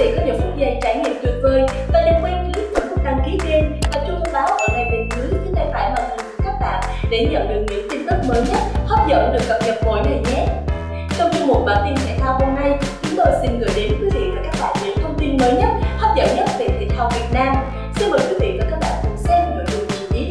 sẽ có được phút giây trải nghiệm tuyệt vời và đừng quên click vào nút đăng ký kênh và chuông thông báo ở ngay bên dưới phía tay phải màn hình của các bạn để nhận được những tin tức mới nhất hấp dẫn được cập nhật mỗi ngày nhé trong chương mục bản tin thể thao hôm nay chúng tôi xin gửi đến quý vị và các bạn những thông tin mới nhất hấp dẫn nhất về thể thao Việt Nam xin mời quý vị và các bạn cùng xem nội dung chi tiết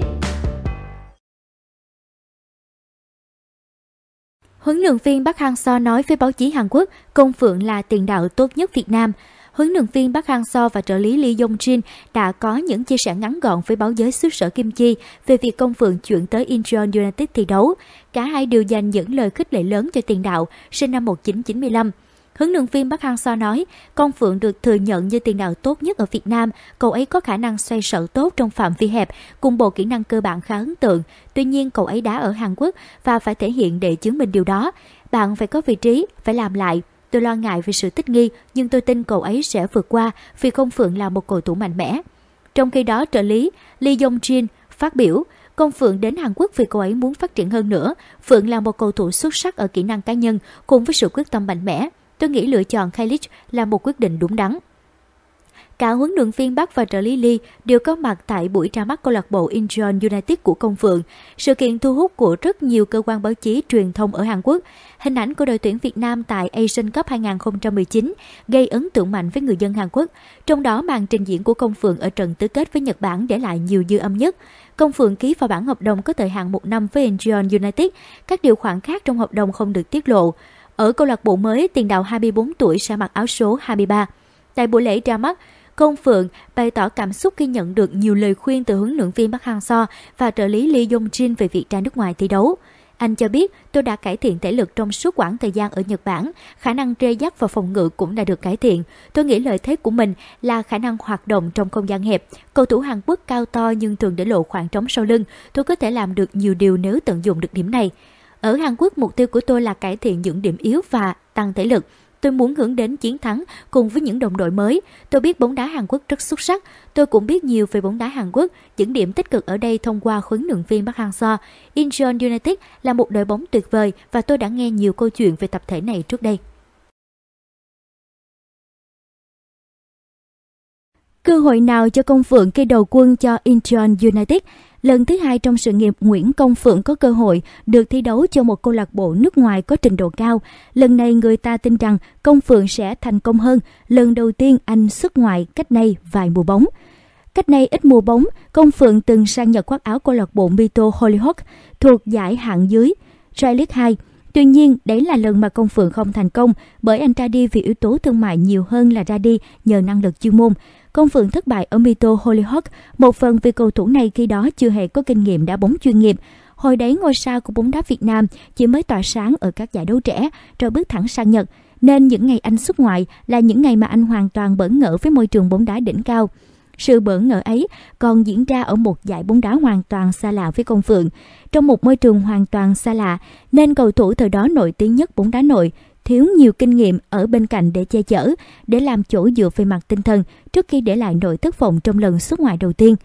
Huấn luyện viên Park Hang-seo nói với báo chí Hàn Quốc, Công Phượng là tiền đạo tốt nhất Việt Nam huấn luyện viên Park Hang-seo và trợ lý Lee Yong-jin đã có những chia sẻ ngắn gọn với báo giới xứ sở Kim Chi về việc công phượng chuyển tới Incheon United thi đấu. Cả hai đều dành những lời khích lệ lớn cho tiền đạo sinh năm 1995. Hướng đường viên Park Hang-seo nói, Công Phượng được thừa nhận như tiền đạo tốt nhất ở Việt Nam, cậu ấy có khả năng xoay sở tốt trong phạm vi hẹp, cùng bộ kỹ năng cơ bản khá ấn tượng. Tuy nhiên, cậu ấy đã ở Hàn Quốc và phải thể hiện để chứng minh điều đó. Bạn phải có vị trí, phải làm lại, Tôi lo ngại về sự thích nghi, nhưng tôi tin cậu ấy sẽ vượt qua vì Công Phượng là một cầu thủ mạnh mẽ. Trong khi đó, trợ lý Lee Yong Jin phát biểu, Công Phượng đến Hàn Quốc vì cô ấy muốn phát triển hơn nữa. Phượng là một cầu thủ xuất sắc ở kỹ năng cá nhân cùng với sự quyết tâm mạnh mẽ. Tôi nghĩ lựa chọn Khalid là một quyết định đúng đắn. Cả huấn luyện viên Bắc và trợ lý Lee đều có mặt tại buổi ra mắt câu lạc bộ Incheon United của Công Phượng, sự kiện thu hút của rất nhiều cơ quan báo chí truyền thông ở Hàn Quốc. Hình ảnh của đội tuyển Việt Nam tại Asian Cup 2019 gây ấn tượng mạnh với người dân Hàn Quốc, trong đó màn trình diễn của Công Phượng ở trận tứ kết với Nhật Bản để lại nhiều dư âm nhất. Công Phượng ký vào bản hợp đồng có thời hạn một năm với Incheon United, các điều khoản khác trong hợp đồng không được tiết lộ. Ở câu lạc bộ mới, tiền đạo 24 tuổi sẽ mặc áo số 23. Tại buổi lễ ra mắt, Công Phượng bày tỏ cảm xúc khi nhận được nhiều lời khuyên từ huấn luyện viên Park Hang-seo và trợ lý Lee Yong-jin về việc ra nước ngoài thi đấu. Anh cho biết tôi đã cải thiện thể lực trong suốt quãng thời gian ở Nhật Bản, khả năng rê dắt và phòng ngự cũng đã được cải thiện. Tôi nghĩ lợi thế của mình là khả năng hoạt động trong không gian hẹp. Cầu thủ Hàn Quốc cao to nhưng thường để lộ khoảng trống sau lưng. Tôi có thể làm được nhiều điều nếu tận dụng được điểm này. Ở Hàn Quốc, mục tiêu của tôi là cải thiện những điểm yếu và tăng thể lực. Tôi muốn hướng đến chiến thắng cùng với những đồng đội mới. Tôi biết bóng đá Hàn Quốc rất xuất sắc. Tôi cũng biết nhiều về bóng đá Hàn Quốc. Những điểm tích cực ở đây thông qua huấn luyện viên Park Hang-seo. Incheon United là một đội bóng tuyệt vời và tôi đã nghe nhiều câu chuyện về tập thể này trước đây. Cơ hội nào cho công phượng khi đầu quân cho Incheon United Lần thứ hai trong sự nghiệp Nguyễn Công Phượng có cơ hội được thi đấu cho một câu lạc bộ nước ngoài có trình độ cao. Lần này người ta tin rằng Công Phượng sẽ thành công hơn. Lần đầu tiên anh xuất ngoại cách nay vài mùa bóng. Cách nay ít mùa bóng, Công Phượng từng sang Nhật khoác áo câu lạc bộ Mito Hollyhock thuộc giải hạng dưới Rai League 2. Tuy nhiên, đấy là lần mà Công Phượng không thành công bởi anh ra đi vì yếu tố thương mại nhiều hơn là ra đi nhờ năng lực chuyên môn. Công phượng thất bại ở Mito Hollyhock, một phần vì cầu thủ này khi đó chưa hề có kinh nghiệm đá bóng chuyên nghiệp. Hồi đấy ngôi sao của bóng đá Việt Nam chỉ mới tỏa sáng ở các giải đấu trẻ, rồi bước thẳng sang Nhật. Nên những ngày anh xuất ngoại là những ngày mà anh hoàn toàn bỡ ngỡ với môi trường bóng đá đỉnh cao. Sự bỡ ngỡ ấy còn diễn ra ở một giải bóng đá hoàn toàn xa lạ với công phượng. Trong một môi trường hoàn toàn xa lạ, nên cầu thủ thời đó nổi tiếng nhất bóng đá nội thiếu nhiều kinh nghiệm ở bên cạnh để che chở, để làm chỗ dựa về mặt tinh thần trước khi để lại nỗi thất vọng trong lần xuất ngoại đầu tiên.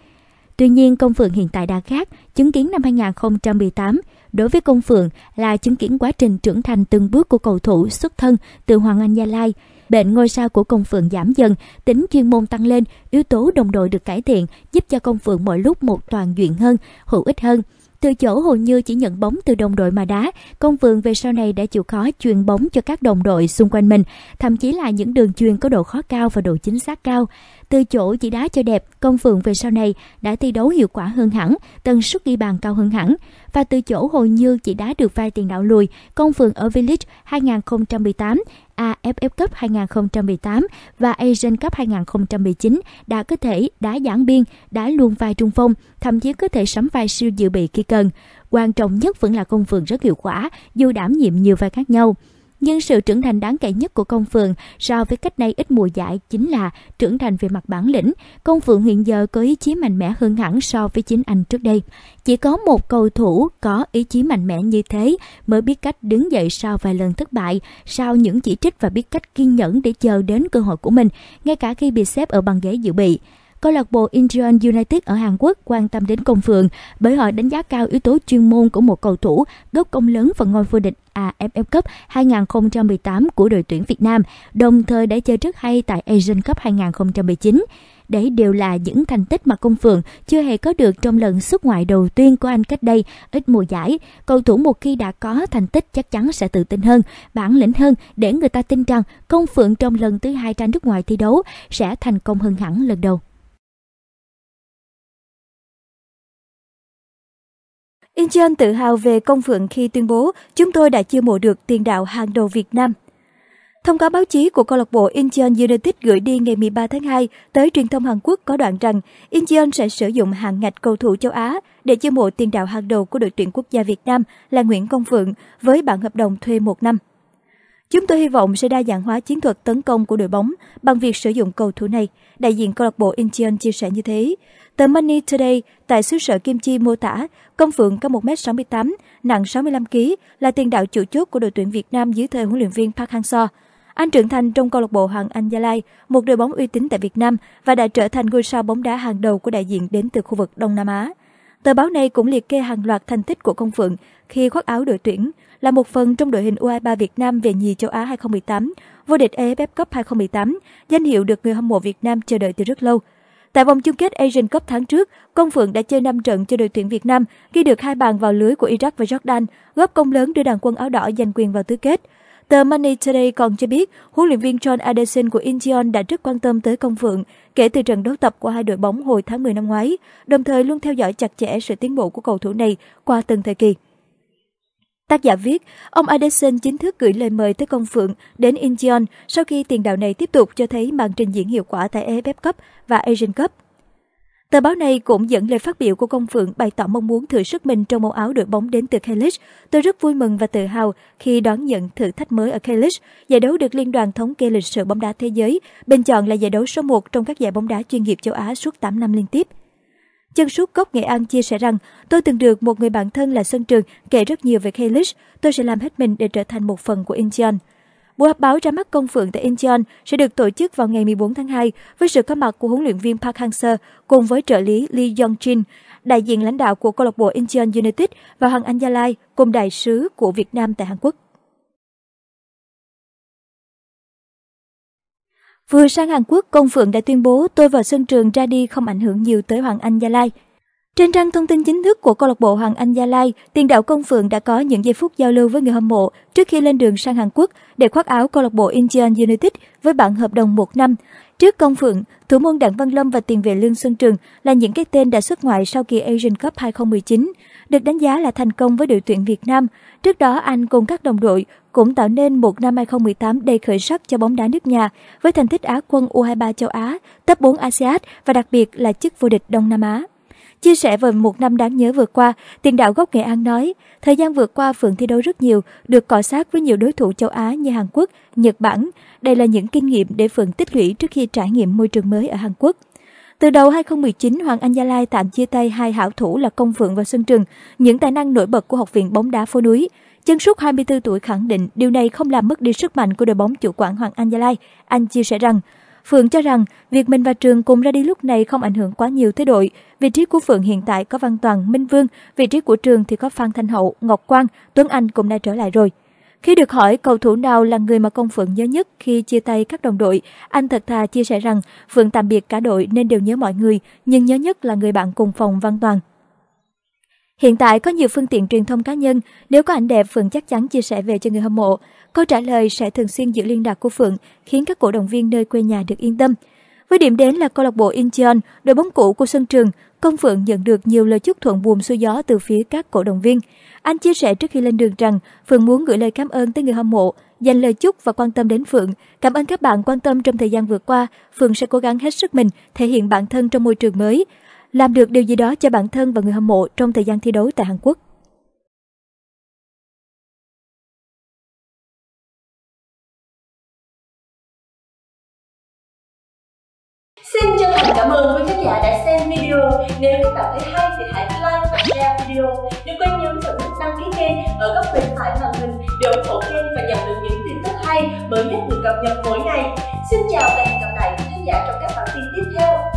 Tuy nhiên, Công Phượng hiện tại đã khác, chứng kiến năm 2018, đối với Công Phượng là chứng kiến quá trình trưởng thành từng bước của cầu thủ xuất thân từ Hoàng Anh Gia Lai. Bệnh ngôi sao của Công Phượng giảm dần, tính chuyên môn tăng lên, yếu tố đồng đội được cải thiện, giúp cho Công Phượng mọi lúc một toàn diện hơn, hữu ích hơn. Từ chỗ hầu như chỉ nhận bóng từ đồng đội mà đá, Công vườn về sau này đã chịu khó truyền bóng cho các đồng đội xung quanh mình, thậm chí là những đường truyền có độ khó cao và độ chính xác cao từ chỗ chỉ đá cho đẹp, Công Phượng về sau này đã thi đấu hiệu quả hơn hẳn, tần suất ghi bàn cao hơn hẳn. Và từ chỗ hồi Như chỉ đá được vai tiền đạo lùi, Công Phượng ở V-League 2018, AFF Cup 2018 và Asian Cup 2019 đã có thể đá giảng biên, đá luôn vai trung phong, thậm chí có thể sắm vai siêu dự bị khi cần. Quan trọng nhất vẫn là Công Phượng rất hiệu quả, dù đảm nhiệm nhiều vai khác nhau. Nhưng sự trưởng thành đáng kể nhất của Công Phượng so với cách đây ít mùa giải chính là trưởng thành về mặt bản lĩnh. Công Phượng hiện giờ có ý chí mạnh mẽ hơn hẳn so với chính anh trước đây. Chỉ có một cầu thủ có ý chí mạnh mẽ như thế mới biết cách đứng dậy sau vài lần thất bại, sau những chỉ trích và biết cách kiên nhẫn để chờ đến cơ hội của mình, ngay cả khi bị xếp ở bằng ghế dự bị câu lạc bộ Indian United ở Hàn Quốc quan tâm đến công phượng bởi họ đánh giá cao yếu tố chuyên môn của một cầu thủ góp công lớn vào ngôi vô địch AFF Cup 2018 của đội tuyển Việt Nam, đồng thời đã chơi rất hay tại Asian Cup 2019. Đấy đều là những thành tích mà Công Phượng chưa hề có được trong lần xuất ngoại đầu tiên của anh cách đây ít mùa giải. Cầu thủ một khi đã có thành tích chắc chắn sẽ tự tin hơn, bản lĩnh hơn để người ta tin rằng Công Phượng trong lần thứ hai tranh nước ngoài thi đấu sẽ thành công hơn hẳn lần đầu. Incheon tự hào về công phượng khi tuyên bố chúng tôi đã chiêu mộ được tiền đạo hàng đầu Việt Nam. Thông cáo báo chí của câu lạc bộ Incheon United gửi đi ngày 13 tháng 2 tới truyền thông Hàn Quốc có đoạn rằng Incheon sẽ sử dụng hạng ngạch cầu thủ châu Á để chiêu mộ tiền đạo hàng đầu của đội tuyển quốc gia Việt Nam là Nguyễn Công Phượng với bản hợp đồng thuê một năm. Chúng tôi hy vọng sẽ đa dạng hóa chiến thuật tấn công của đội bóng bằng việc sử dụng cầu thủ này, đại diện câu lạc bộ Incheon chia sẻ như thế. Tờ Money Today tại xứ sở Kim Chi mô tả Công Phượng cao 1m68, nặng 65kg là tiền đạo chủ chốt của đội tuyển Việt Nam dưới thời huấn luyện viên Park Hang-seo. Anh trưởng thành trong câu lạc bộ Hoàng Anh Gia Lai, một đội bóng uy tín tại Việt Nam và đã trở thành ngôi sao bóng đá hàng đầu của đại diện đến từ khu vực Đông Nam Á. Tờ báo này cũng liệt kê hàng loạt thành tích của Công Phượng khi khoác áo đội tuyển, là một phần trong đội hình U23 Việt Nam về nhì châu Á 2018, vô địch AFF e Cup 2018, danh hiệu được người hâm mộ Việt Nam chờ đợi từ rất lâu. Tại vòng chung kết Asian Cup tháng trước, Công Phượng đã chơi 5 trận cho đội tuyển Việt Nam, ghi được hai bàn vào lưới của Iraq và Jordan, góp công lớn đưa đàn quân áo đỏ giành quyền vào tứ kết. Tờ Money Today còn cho biết, huấn luyện viên John Anderson của Incheon đã rất quan tâm tới Công Phượng kể từ trận đấu tập của hai đội bóng hồi tháng 10 năm ngoái, đồng thời luôn theo dõi chặt chẽ sự tiến bộ của cầu thủ này qua từng thời kỳ. Tác giả viết, ông Anderson chính thức gửi lời mời tới công phượng đến Incheon sau khi tiền đạo này tiếp tục cho thấy màn trình diễn hiệu quả tại AFF Cup và Asian Cup. Tờ báo này cũng dẫn lời phát biểu của công phượng bày tỏ mong muốn thử sức mình trong màu áo đội bóng đến từ Kalish. Tôi rất vui mừng và tự hào khi đón nhận thử thách mới ở Kalish. Giải đấu được Liên đoàn thống kê lịch sử bóng đá thế giới, bình chọn là giải đấu số 1 trong các giải bóng đá chuyên nghiệp châu Á suốt 8 năm liên tiếp. Chân suốt gốc Nghệ An chia sẻ rằng, tôi từng được một người bạn thân là Sơn Trường kể rất nhiều về Kalish, tôi sẽ làm hết mình để trở thành một phần của Incheon. Buổi họp báo ra mắt công phượng tại Incheon sẽ được tổ chức vào ngày 14 tháng 2 với sự có mặt của huấn luyện viên Park Hang-seo cùng với trợ lý Lee Yong-jin, đại diện lãnh đạo của câu lạc bộ Incheon United và Hoàng Anh Gia Lai cùng đại sứ của Việt Nam tại Hàn Quốc. Vừa sang Hàn Quốc, Công Phượng đã tuyên bố tôi vào sân trường ra đi không ảnh hưởng nhiều tới Hoàng Anh Gia Lai. Trên trang thông tin chính thức của câu lạc bộ Hoàng Anh Gia Lai, tiền đạo Công Phượng đã có những giây phút giao lưu với người hâm mộ trước khi lên đường sang Hàn Quốc để khoác áo câu lạc bộ Incheon United với bản hợp đồng một năm. Trước Công Phượng, thủ môn Đặng Văn Lâm và tiền vệ Lương Xuân Trường là những cái tên đã xuất ngoại sau kỳ Asian Cup 2019, được đánh giá là thành công với đội tuyển Việt Nam. Trước đó, anh cùng các đồng đội cũng tạo nên một năm 2018 đầy khởi sắc cho bóng đá nước nhà với thành tích Á quân U23 châu Á, top 4 ASEAN và đặc biệt là chức vô địch Đông Nam Á. Chia sẻ về một năm đáng nhớ vừa qua, tiền đạo gốc Nghệ An nói, thời gian vừa qua Phượng thi đấu rất nhiều, được cọ sát với nhiều đối thủ châu Á như Hàn Quốc, Nhật Bản. Đây là những kinh nghiệm để Phượng tích lũy trước khi trải nghiệm môi trường mới ở Hàn Quốc. Từ đầu 2019, Hoàng Anh Gia Lai tạm chia tay hai hảo thủ là Công Phượng và Xuân Trường, những tài năng nổi bật của Học viện bóng đá phố núi. Chân sút 24 tuổi khẳng định điều này không làm mất đi sức mạnh của đội bóng chủ quản Hoàng Anh Gia Lai. Anh chia sẻ rằng, Phượng cho rằng việc mình và Trường cùng ra đi lúc này không ảnh hưởng quá nhiều tới đội. Vị trí của Phượng hiện tại có Văn Toàn, Minh Vương, vị trí của Trường thì có Phan Thanh Hậu, Ngọc Quang, Tuấn Anh cũng đã trở lại rồi. Khi được hỏi cầu thủ nào là người mà công Phượng nhớ nhất khi chia tay các đồng đội, anh thật thà chia sẻ rằng Phượng tạm biệt cả đội nên đều nhớ mọi người, nhưng nhớ nhất là người bạn cùng phòng Văn Toàn. Hiện tại có nhiều phương tiện truyền thông cá nhân, nếu có ảnh đẹp Phượng chắc chắn chia sẻ về cho người hâm mộ. Câu trả lời sẽ thường xuyên giữ liên lạc của Phượng, khiến các cổ động viên nơi quê nhà được yên tâm. Với điểm đến là câu lạc bộ Incheon, đội bóng cũ của sân trường, Công Phượng nhận được nhiều lời chúc thuận buồm xuôi gió từ phía các cổ động viên. Anh chia sẻ trước khi lên đường rằng Phượng muốn gửi lời cảm ơn tới người hâm mộ, dành lời chúc và quan tâm đến Phượng. Cảm ơn các bạn quan tâm trong thời gian vừa qua. Phượng sẽ cố gắng hết sức mình thể hiện bản thân trong môi trường mới làm được điều gì đó cho bản thân và người hâm mộ trong thời gian thi đấu tại Hàn Quốc. Xin chân thành cảm ơn quý khán giả đã xem video. Nếu các bạn thấy hay thì hãy like và share video. Đừng quên nhấn vào nút đăng ký kênh ở góc bên phải màn hình để ủng hộ kênh và nhận được những tin tức hay mới nhất được cập nhật mỗi ngày. Xin chào và hẹn gặp lại quý khán giả trong các bản tin tiếp theo.